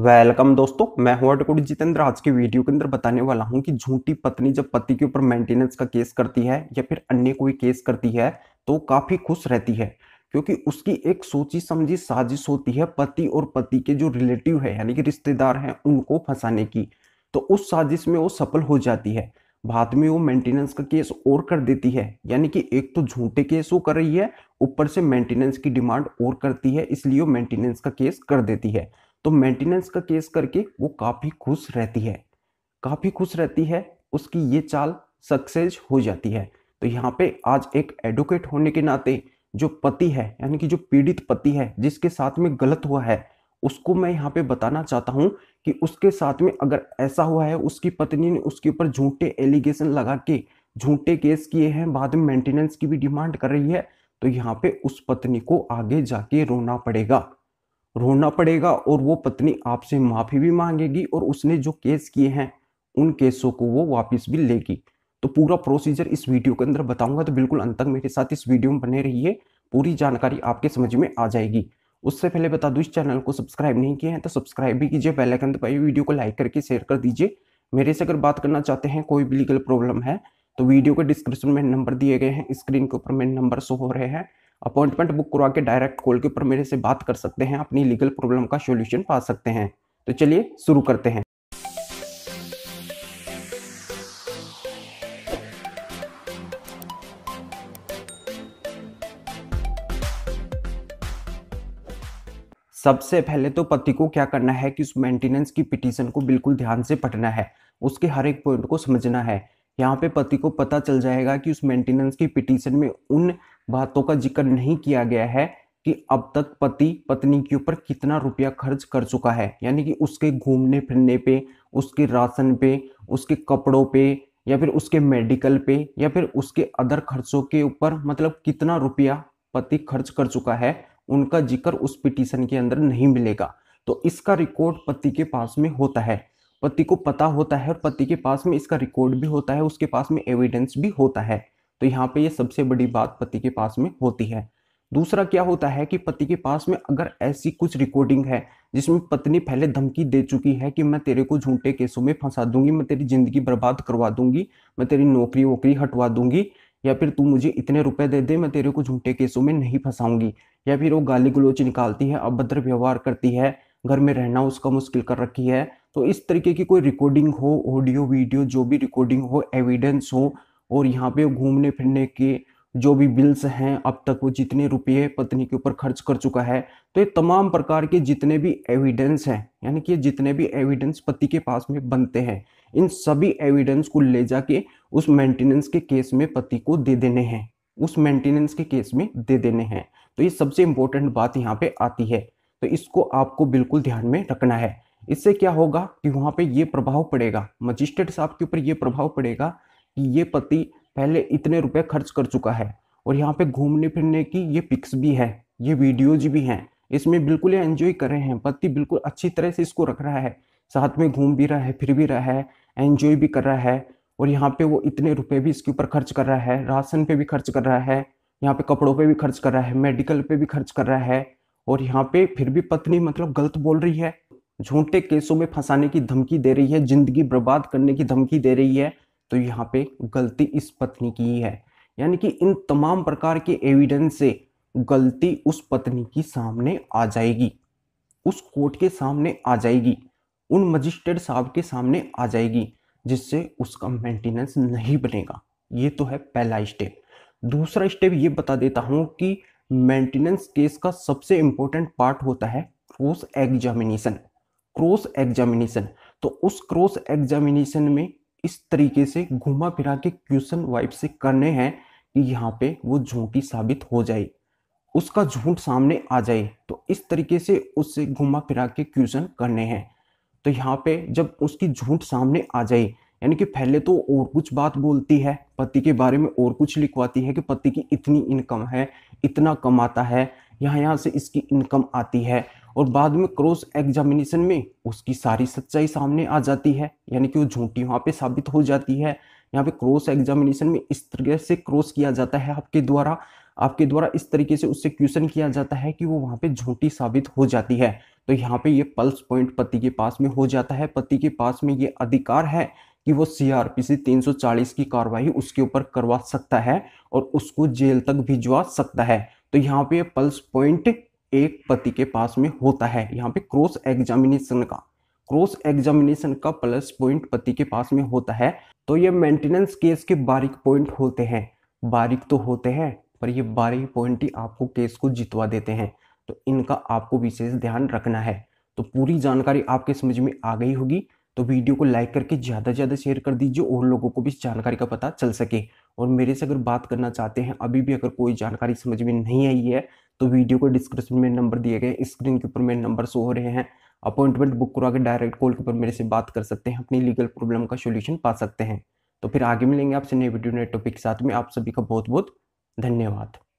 welcome दोस्तों मैं हूं एडवोकेट जितेंद्र आज की वीडियो के अंदर बताने वाला हूं कि झूठी पत्नी जब पति के ऊपर मेंटेनेंस का केस करती है या फिर अन्य कोई केस करती है तो काफी खुश रहती है क्योंकि उसकी एक सोची समझी साजिश होती है पति और पति के जो रिलेटिव है यानी कि रिश्तेदार हैं उनको फंसाने की तो उस साजिश में वो सफल हो जाती है बाद में वो मेंटेनेंस का केस और कर देती है यानी कि एक तो झूठे केस वो कर रही है ऊपर से मेंटेनेंस की डिमांड और करती है इसलिए वो मेंटेनेंस का केस कर देती है तो मेंटेनेंस का केस करके वो काफ़ी खुश रहती है काफ़ी खुश रहती है उसकी ये चाल सक्सेस हो जाती है तो यहाँ पे आज एक एडवोकेट होने के नाते जो पति है यानी कि जो पीड़ित पति है जिसके साथ में गलत हुआ है उसको मैं यहाँ पे बताना चाहता हूँ कि उसके साथ में अगर ऐसा हुआ है उसकी पत्नी ने उसके ऊपर झूठे एलिगेशन लगा के झूठे केस किए हैं बाद में मेंटेनेंस की भी डिमांड कर रही है तो यहाँ पे उस पत्नी को आगे जाके रोना पड़ेगा रोना पड़ेगा और वो पत्नी आपसे माफ़ी भी मांगेगी और उसने जो केस किए हैं उन केसों को वो वापस भी लेगी तो पूरा प्रोसीजर इस वीडियो के अंदर बताऊंगा तो बिल्कुल अंत तक मेरे साथ इस वीडियो में बने रहिए पूरी जानकारी आपके समझ में आ जाएगी उससे पहले बता दूँ इस चैनल को सब्सक्राइब नहीं किया है तो सब्सक्राइब भी कीजिए बेल आइकन दबाइए वीडियो को लाइक करके शेयर कर दीजिए मेरे से अगर बात करना चाहते हैं कोई भी लीगल प्रॉब्लम है तो वीडियो के डिस्क्रिप्शन में नंबर दिए गए हैं स्क्रीन के ऊपर मेरे नंबर शो हो रहे हैं अपॉइंटमेंट बुक करवा के डायरेक्ट कॉल के ऊपर मेरे से बात कर सकते हैं अपनी लीगल प्रॉब्लम का सोल्यूशन पा सकते हैं तो चलिए शुरू करते हैं सबसे पहले तो पति को क्या करना है कि उस मेंटेनेंस की पिटीशन को बिल्कुल ध्यान से पढ़ना है उसके हर एक पॉइंट को समझना है यहाँ पे पति को पता चल जाएगा कि उस मेंटेनेंस की पिटीशन में उन बातों का जिक्र नहीं किया गया है कि अब तक पति पत्नी के ऊपर कितना रुपया खर्च कर चुका है यानी कि उसके घूमने फिरने पे उसके राशन पे उसके कपड़ों पे या फिर उसके मेडिकल पे या फिर उसके अदर खर्चों के ऊपर मतलब कितना रुपया पति खर्च कर चुका है उनका जिक्र उस पिटीशन के अंदर नहीं मिलेगा तो इसका रिकॉर्ड पति के पास में होता है पति को पता होता है और पति के पास में इसका रिकॉर्ड भी होता है उसके पास में एविडेंस भी होता है तो यहाँ पे ये सबसे बड़ी बात पति के पास में होती है दूसरा क्या होता है कि पति के पास में अगर ऐसी कुछ रिकॉर्डिंग है जिसमें पत्नी पहले धमकी दे चुकी है कि मैं तेरे को झूठे केसों में फंसा दूंगी मैं तेरी ज़िंदगी बर्बाद करवा दूंगी मैं तेरी नौकरी वोकरी हटवा दूंगी या फिर तू मुझे इतने रुपए दे दे मैं तेरे को झूठे केसों में नहीं फंसाऊंगी या फिर वो गाली गलोच निकालती है अभद्र व्यवहार करती है घर में रहना उसका मुश्किल कर रखी है तो इस तरीके की कोई रिकॉर्डिंग हो ऑडियो वीडियो जो भी रिकॉर्डिंग हो एविडेंस हो और यहाँ पे घूमने फिरने के जो भी बिल्स हैं अब तक वो जितने रुपये पत्नी के ऊपर खर्च कर चुका है तो ये तमाम प्रकार के जितने भी एविडेंस हैं यानी कि जितने भी एविडेंस पति के पास में बनते हैं इन सभी एविडेंस को ले जाके उस मेंटेनेंस के केस में पति को दे देने हैं उस मेंटेनेंस के केस में दे देने हैं तो ये सबसे इंपॉर्टेंट बात यहाँ पे आती है तो इसको आपको बिल्कुल ध्यान में रखना है इससे क्या होगा कि वहाँ पे ये प्रभाव पड़ेगा मजिस्ट्रेट साहब के ऊपर ये प्रभाव पड़ेगा कि ये पति पहले इतने रुपए खर्च कर चुका है और यहाँ पे घूमने फिरने की ये पिक्स भी है ये वीडियोज भी हैं इसमें बिल्कुल ये एंजॉय कर रहे हैं पति बिल्कुल अच्छी तरह से इसको रख रहा है साथ में घूम भी रहा है फिर भी रहा है एंजॉय भी कर रहा है और यहाँ पे वो इतने रुपए भी इसके ऊपर खर्च कर रहा है राशन पे भी खर्च कर रहा है यहाँ पे कपड़ों पे भी खर्च कर रहा है मेडिकल पे भी खर्च कर रहा है और यहाँ पे फिर भी पत्नी मतलब गलत बोल रही है झूठे केसों में फंसाने की धमकी दे रही है जिंदगी बर्बाद करने की धमकी दे रही है तो यहाँ पे गलती इस पत्नी की ही है यानी कि इन तमाम प्रकार के एविडेंस से गलती उस पत्नी की सामने आ जाएगी उस कोर्ट के सामने आ जाएगी उन मजिस्ट्रेट साहब के सामने आ जाएगी जिससे उसका मेंटेनेंस नहीं बनेगा ये तो है पहला स्टेप दूसरा स्टेप ये बता देता हूँ कि मेंटेनेंस केस का सबसे इम्पोर्टेंट पार्ट होता है क्रॉस एग्जामिनेशन क्रॉस एग्जामिनेशन तो उस क्रॉस एग्जामिनेशन में इस तरीके से घुमा फिरा के क्वेश्चन वाइप से करने हैं कि यहाँ पे वो झूठी साबित हो जाए उसका झूठ सामने आ जाए तो इस तरीके से उससे घुमा फिरा के क्वेश्चन करने हैं तो यहाँ पे जब उसकी झूठ सामने आ जाए यानी कि पहले तो और कुछ बात बोलती है पति के बारे में और कुछ लिखवाती है कि पति की इतनी इनकम है इतना कमाता है यहाँ यहाँ से इसकी इनकम आती है और बाद में क्रॉस एग्जामिनेशन में उसकी सारी सच्चाई सामने आ जाती है यानी कि वो झूठी वहाँ पे साबित हो जाती है यहाँ पे क्रॉस एग्जामिनेशन में इस तरह से क्रॉस किया जाता है आपके द्वारा आपके द्वारा इस तरीके से उससे क्वेश्चन किया जाता है कि वो वहाँ पे झूठी साबित हो जाती है तो यहाँ पे ये पल्स पॉइंट पति के पास में हो जाता है पति के पास में ये अधिकार है कि वो सीआरपी सौ 340 की कार्रवाई उसके ऊपर करवा सकता है और उसको जेल तक भिजवा सकता है तो यहाँ पे पल्स पॉइंट एक पति के पास में होता है यहाँ पे क्रॉस एग्जामिनेशन का क्रॉस एग्जामिनेशन का प्लस पॉइंट पति के पास में होता है तो ये मेंटेनेंस केस के बारीक पॉइंट होते हैं बारीक तो होते हैं पर ये बारह पॉइंट ही आपको केस को जितवा देते हैं तो इनका आपको विशेष ध्यान रखना है तो पूरी जानकारी आपके समझ में आ गई होगी तो वीडियो को लाइक करके ज़्यादा से ज़्यादा शेयर कर दीजिए और लोगों को भी इस जानकारी का पता चल सके और मेरे से अगर बात करना चाहते हैं अभी भी अगर कोई जानकारी समझ में नहीं आई है तो वीडियो को डिस्क्रिप्शन में नंबर दिए गए स्क्रीन के ऊपर मेरे नंबर शो हो रहे हैं अपॉइंटमेंट बुक करवा के डायरेक्ट कॉल के ऊपर मेरे से बात कर सकते हैं अपनी लीगल प्रॉब्लम का सोल्यूशन पा सकते हैं तो फिर आगे मिलेंगे आपसे नए वीडियो नए टॉपिक के साथ में आप सभी का बहुत बहुत धन्यवाद